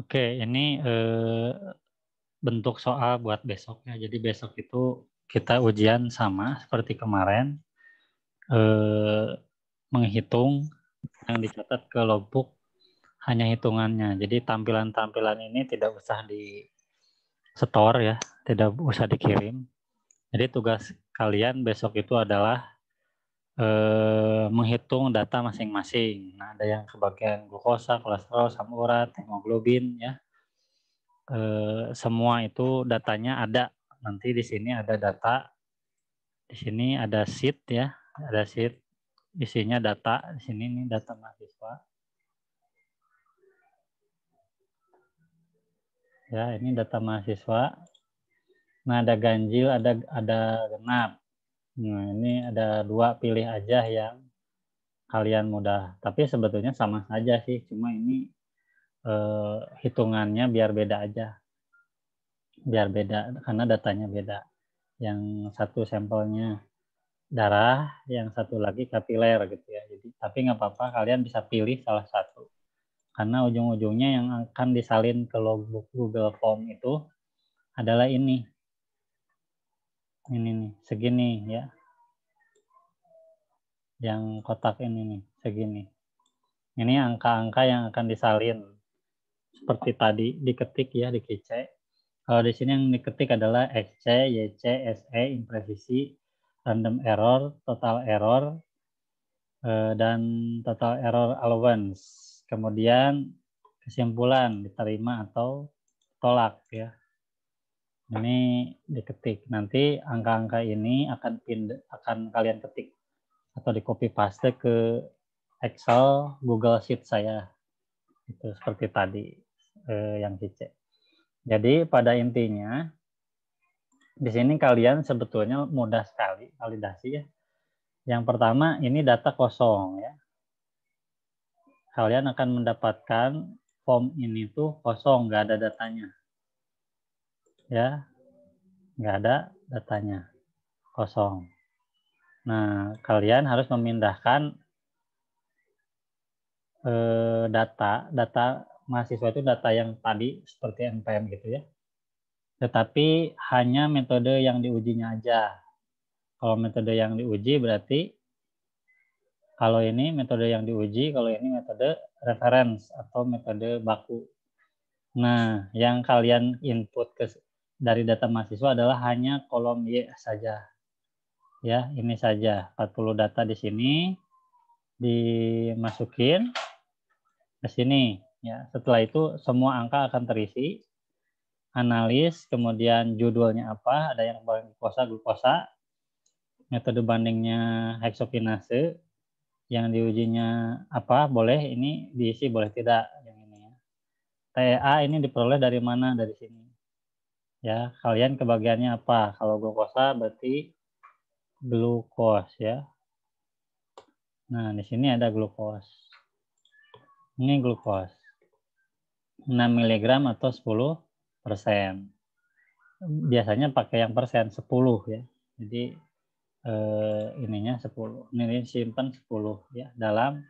Oke, ini eh, bentuk soal buat besoknya. Jadi besok itu kita ujian sama seperti kemarin, eh, menghitung yang dicatat ke logbook hanya hitungannya. Jadi tampilan-tampilan ini tidak usah di store ya, tidak usah dikirim. Jadi tugas kalian besok itu adalah eh, menghitung data masing-masing. Nah, ada yang kebagian glukosa, kolesterol, asam urat, hemoglobin ya. Eh, semua itu datanya ada. Nanti di sini ada data. Di sini ada sheet ya, ada sheet isinya data. Di sini ini data mahasiswa. Ya, ini data mahasiswa. Nah, ada ganjil, ada ada genap. Nah, ini ada dua pilih aja yang kalian mudah. Tapi sebetulnya sama saja sih, cuma ini eh, hitungannya biar beda aja. Biar beda, karena datanya beda. Yang satu sampelnya darah, yang satu lagi kapiler gitu ya. Jadi tapi nggak apa-apa, kalian bisa pilih salah satu. Karena ujung-ujungnya yang akan disalin ke logbook Google Form itu adalah ini ini nih segini ya yang kotak ini nih segini ini angka-angka yang akan disalin seperti tadi diketik ya dikece kalau di sini yang diketik adalah xc yc se impresisi random error total error eh, dan total error allowance kemudian kesimpulan diterima atau tolak ya ini diketik. Nanti angka-angka ini akan pindah, akan kalian ketik atau di copy paste ke Excel Google Sheet saya. Itu seperti tadi eh, yang dicek. Jadi pada intinya di sini kalian sebetulnya mudah sekali validasi ya. Yang pertama ini data kosong ya. Kalian akan mendapatkan form ini tuh kosong, nggak ada datanya ya nggak ada datanya kosong. Nah, kalian harus memindahkan eh, data, data mahasiswa itu data yang tadi seperti NPM gitu ya. Tetapi hanya metode yang diujinya aja. Kalau metode yang diuji berarti kalau ini metode yang diuji, kalau ini metode reference atau metode baku. Nah, yang kalian input ke dari data mahasiswa adalah hanya kolom Y saja. Ya, ini saja 40 data di sini dimasukin ke sini ya. Setelah itu semua angka akan terisi. Analis, kemudian judulnya apa, ada yang glukosa glukosa, metode bandingnya heksokinase, yang diujinya apa boleh ini diisi boleh tidak yang ini ya. TEA ini diperoleh dari mana dari sini ya kalian kebagiannya apa kalau glukosa berarti glukos ya nah di sini ada glukos ini glukos 6 mg atau 10 persen biasanya pakai yang persen 10 ya jadi eh, ininya 10 ini simpan 10 ya dalam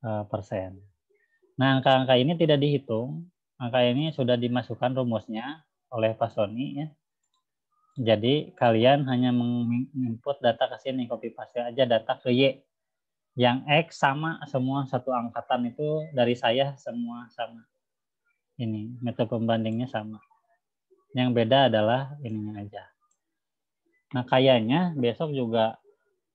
eh, persen nah angka-angka ini tidak dihitung angka ini sudah dimasukkan rumusnya oleh Pak Sony ya. Jadi kalian hanya menginput data ke sini, copy paste aja data ke Y. Yang X sama semua satu angkatan itu dari saya semua sama. Ini metode pembandingnya sama. Yang beda adalah ininya aja. Nah kayaknya besok juga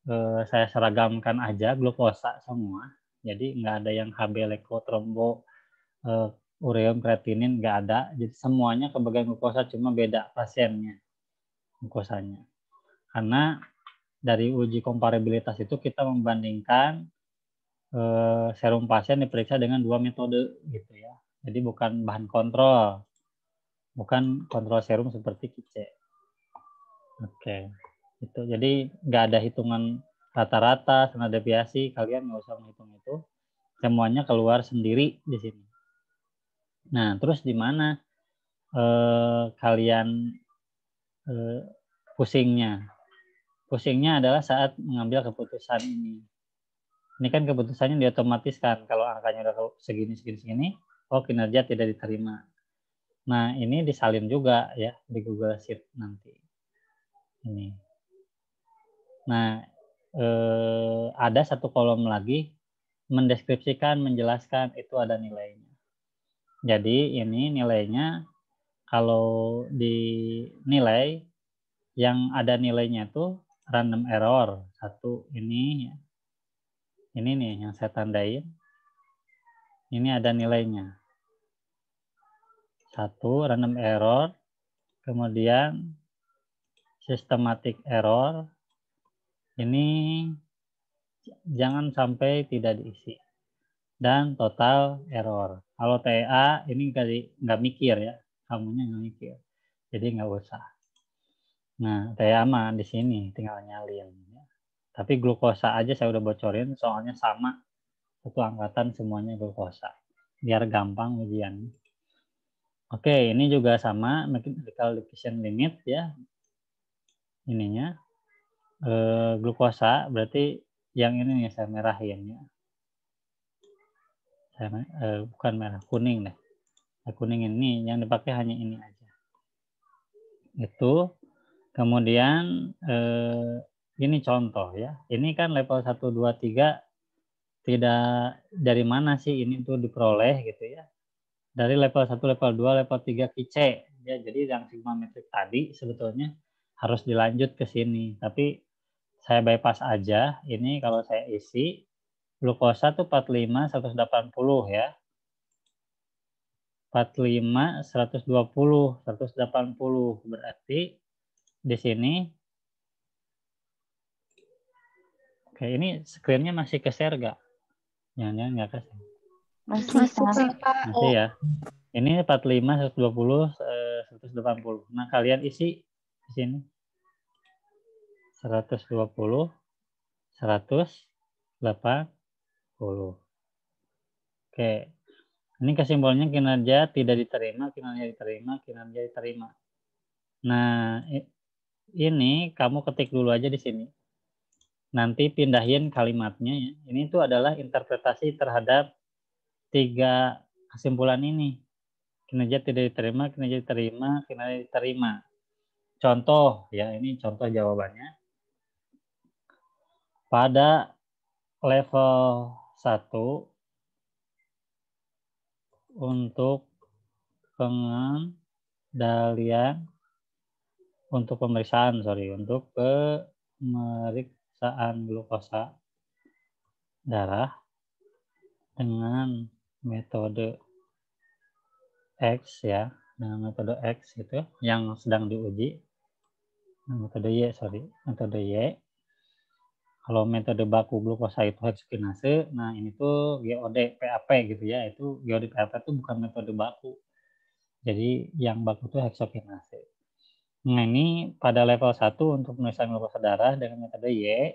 eh, saya seragamkan aja glukosa semua. Jadi nggak ada yang HB, leko, trombo, eh, ureum kreatinin nggak ada. Jadi semuanya kebagian glukosa cuma beda pasiennya glukosanya. Karena dari uji komparabilitas itu kita membandingkan eh, serum pasien diperiksa dengan dua metode gitu ya. Jadi bukan bahan kontrol, bukan kontrol serum seperti kice. Oke, itu jadi nggak ada hitungan rata-rata, standar deviasi. Kalian nggak usah menghitung itu, semuanya keluar sendiri di sini. Nah, terus di mana eh, kalian eh, pusingnya? Pusingnya adalah saat mengambil keputusan ini. Ini kan keputusannya diotomatiskan. Kalau angkanya udah segini, segini, segini, oh kinerja tidak diterima. Nah, ini disalin juga ya di Google Sheet nanti. Ini. Nah, eh, ada satu kolom lagi mendeskripsikan, menjelaskan itu ada nilainya. Jadi ini nilainya kalau dinilai yang ada nilainya itu random error satu ini ini nih yang saya tandain ini ada nilainya satu random error kemudian systematic error ini jangan sampai tidak diisi dan total error kalau TA ini nggak nggak mikir ya, kamunya nggak mikir, jadi nggak usah. Nah TA aman di sini, tinggal nyalin. Ya. Tapi glukosa aja saya udah bocorin, soalnya sama satu angkatan semuanya glukosa, biar gampang ujian. Oke, ini juga sama mungkin medical deficiency limit ya, ininya e, glukosa berarti yang ini nih saya merahin ya karena, eh, bukan merah kuning deh. Nah, kuning ini yang dipakai hanya ini aja. Itu kemudian eh, ini contoh ya. Ini kan level 1 2 3 tidak dari mana sih ini tuh diperoleh gitu ya. Dari level 1, level 2, level 3 ke Ya, jadi yang sigma metric tadi sebetulnya harus dilanjut ke sini. Tapi saya bypass aja. Ini kalau saya isi glukosa tuh 45 180 ya. 45 120 180 berarti di sini Oke, ini screen-nya masih ke share enggak? Jangan-jangan enggak ke share. Masih, masih, masih ya. Ini 45, 120, 180. Nah, kalian isi di sini. 120, 100, Oke. Ini kesimpulannya kinerja tidak diterima, kinerja diterima, kinerja diterima. Nah, ini kamu ketik dulu aja di sini. Nanti pindahin kalimatnya ya. Ini itu adalah interpretasi terhadap tiga kesimpulan ini. Kinerja tidak diterima, kinerja diterima, kinerja diterima. Contoh ya, ini contoh jawabannya. Pada level satu untuk pengendalian untuk pemeriksaan sorry untuk pemeriksaan glukosa darah dengan metode X ya dengan metode X itu yang sedang diuji metode Y sorry metode Y kalau metode baku glukosa itu heksokinase, nah ini tuh GOD PAP gitu ya, itu GOD PAP itu bukan metode baku. Jadi yang baku itu heksokinase. Nah ini pada level 1 untuk penulisan glukosa darah dengan metode Y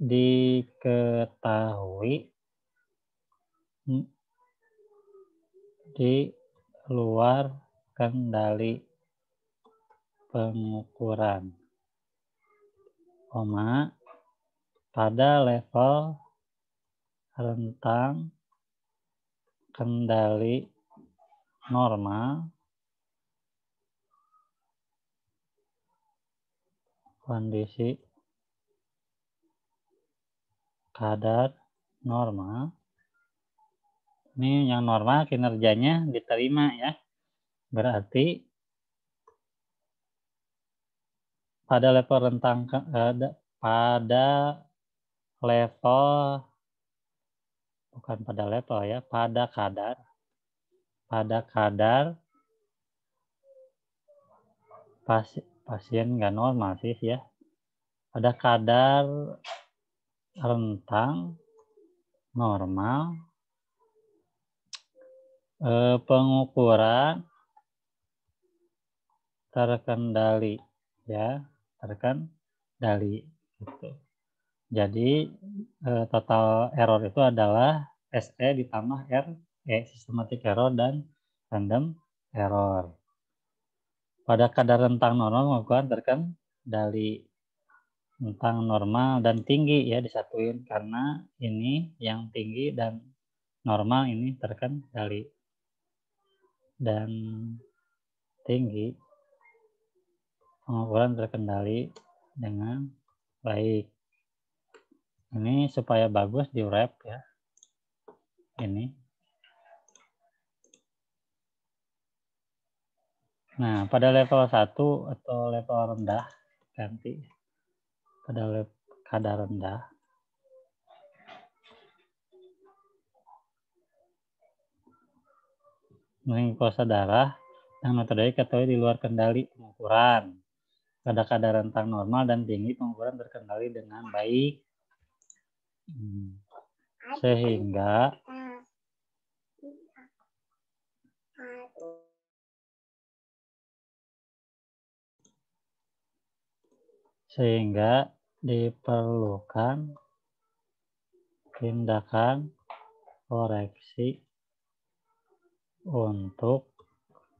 diketahui di luar kendali pengukuran koma pada level rentang kendali normal kondisi kadar normal ini yang normal kinerjanya diterima ya berarti pada level rentang eh, pada level bukan pada level ya, pada kadar pada kadar pasien, pasien nggak normal sih ya. Pada kadar rentang normal eh, pengukuran terkendali ya berdasarkan dali. Gitu. Jadi eh, total error itu adalah SE ditambah RE, systematic error dan random error. Pada kadar rentang normal melakukan terkan dari rentang normal dan tinggi ya disatuin karena ini yang tinggi dan normal ini terkan dari dan tinggi Ukuran terkendali dengan baik. Ini supaya bagus di wrap ya. Ini. Nah, pada level 1 atau level rendah ganti pada kadar rendah. Mengikosa darah yang terjadi ketahui di luar kendali pengukuran pada kadar rentang normal dan tinggi pengukuran terkendali dengan baik hmm. sehingga sehingga diperlukan tindakan koreksi untuk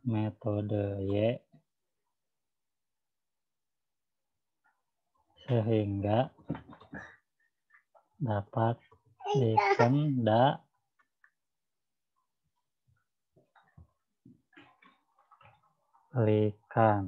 metode Y sehingga dapat dikenda likan.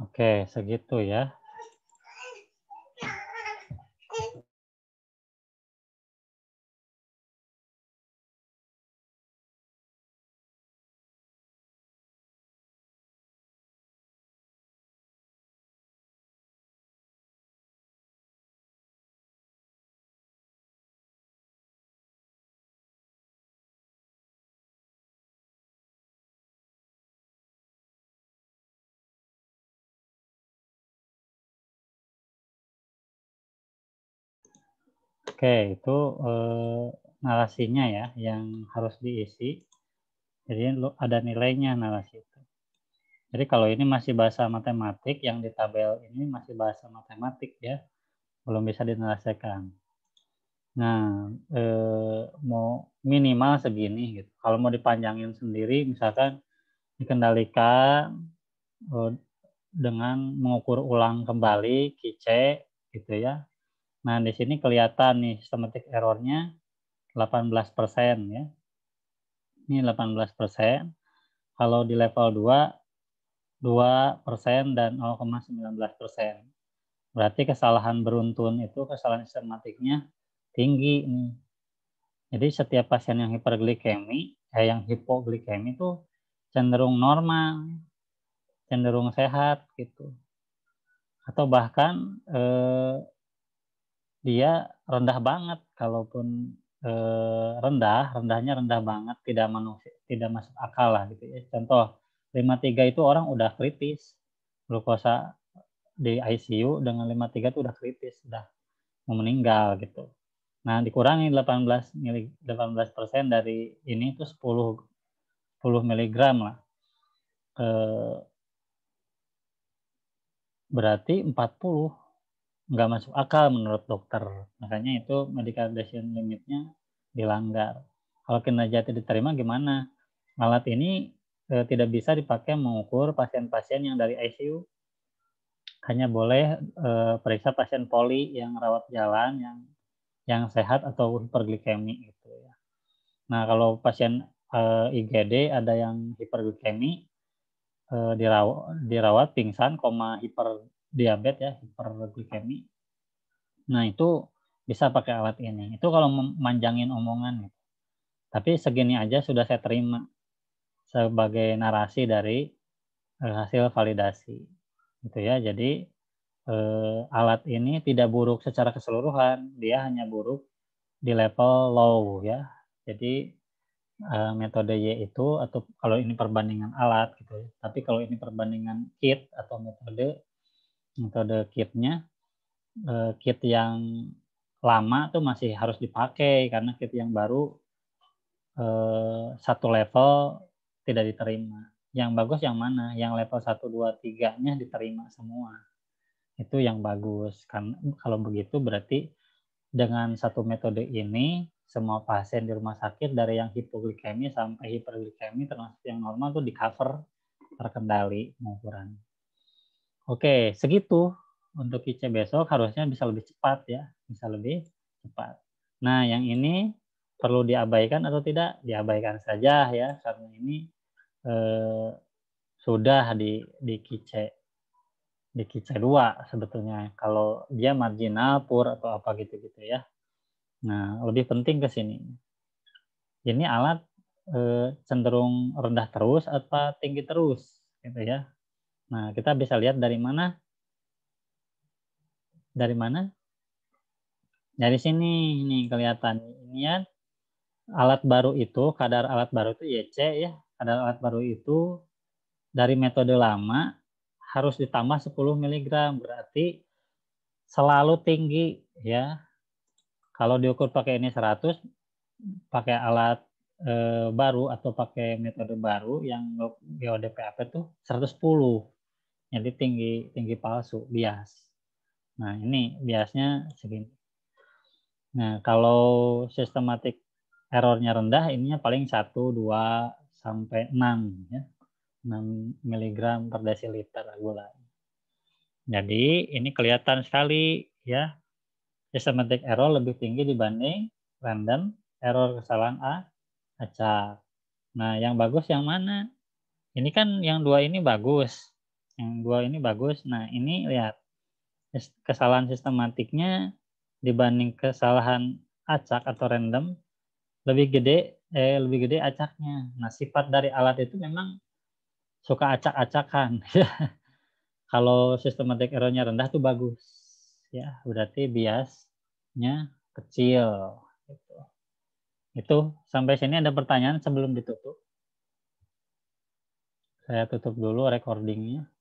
Oke, segitu ya. Oke, itu eh, narasinya ya yang harus diisi. Jadi ada nilainya narasi itu. Jadi kalau ini masih bahasa matematik, yang di tabel ini masih bahasa matematik ya, belum bisa dinarasikan. Nah, eh, mau minimal segini gitu. Kalau mau dipanjangin sendiri, misalkan dikendalikan eh, dengan mengukur ulang kembali kice gitu ya, Nah, di sini kelihatan nih systematic errornya 18% ya. Ini 18%. Kalau di level 2, 2% dan 0,19%. Berarti kesalahan beruntun itu, kesalahan sistematiknya tinggi nih. Jadi setiap pasien yang hiperglikemi, eh, yang hipoglikemi itu cenderung normal, cenderung sehat gitu. Atau bahkan eh, dia rendah banget kalaupun eh, rendah rendahnya rendah banget tidak manusia tidak masuk akal lah gitu ya contoh 53 itu orang udah kritis glukosa di ICU dengan 53 itu udah kritis udah mau meninggal gitu nah dikurangi 18 mili, 18 persen dari ini itu 10 10 miligram lah eh, berarti 40 nggak masuk akal menurut dokter. Makanya itu medical decision limitnya dilanggar. Kalau kinerja tidak diterima gimana? Alat ini e, tidak bisa dipakai mengukur pasien-pasien yang dari ICU. Hanya boleh e, periksa pasien poli yang rawat jalan, yang yang sehat atau hiperglikemi gitu ya. Nah kalau pasien e, IGD ada yang hiperglikemi e, dirawat, dirawat pingsan, koma hiper diabetes ya hiperglikemi nah itu bisa pakai alat ini itu kalau memanjangin omongan ya. tapi segini aja sudah saya terima sebagai narasi dari eh, hasil validasi gitu ya jadi eh, alat ini tidak buruk secara keseluruhan dia hanya buruk di level low ya jadi eh, metode Y itu atau kalau ini perbandingan alat gitu ya. tapi kalau ini perbandingan kit atau metode metode kitnya eh, kit yang lama tuh masih harus dipakai karena kit yang baru eh, satu level tidak diterima. Yang bagus yang mana? Yang level 1, 2, 3-nya diterima semua. Itu yang bagus. Karena kalau begitu berarti dengan satu metode ini semua pasien di rumah sakit dari yang hipoglikemi sampai hiperglikemi termasuk yang normal tuh di cover terkendali pengukuran. Oke, segitu untuk IC besok harusnya bisa lebih cepat ya, bisa lebih cepat. Nah, yang ini perlu diabaikan atau tidak? Diabaikan saja ya, karena ini eh, sudah di di kice di kice dua sebetulnya. Kalau dia marginal, pur atau apa gitu-gitu ya. Nah, lebih penting ke sini. Ini alat eh, cenderung rendah terus atau tinggi terus gitu ya Nah, kita bisa lihat dari mana? Dari mana? Dari sini, ini kelihatan. Ini ya, alat baru itu, kadar alat baru itu YC ya. Kadar alat baru itu dari metode lama harus ditambah 10 mg. Berarti selalu tinggi ya. Kalau diukur pakai ini 100, pakai alat eh, baru atau pakai metode baru yang GODPAP itu 110 jadi tinggi tinggi palsu bias nah ini biasnya segini nah kalau sistematik errornya rendah ininya paling 1, 2, sampai 6 ya 6 mg per desiliter gula jadi ini kelihatan sekali ya sistematik error lebih tinggi dibanding random error kesalahan A acak nah yang bagus yang mana ini kan yang dua ini bagus yang dua ini bagus. Nah, ini lihat ya, kesalahan sistematiknya dibanding kesalahan acak atau random lebih gede eh lebih gede acaknya. Nah, sifat dari alat itu memang suka acak-acakan. Kalau sistematik errornya rendah tuh bagus. Ya, berarti biasnya kecil gitu. Itu sampai sini ada pertanyaan sebelum ditutup. Saya tutup dulu recordingnya.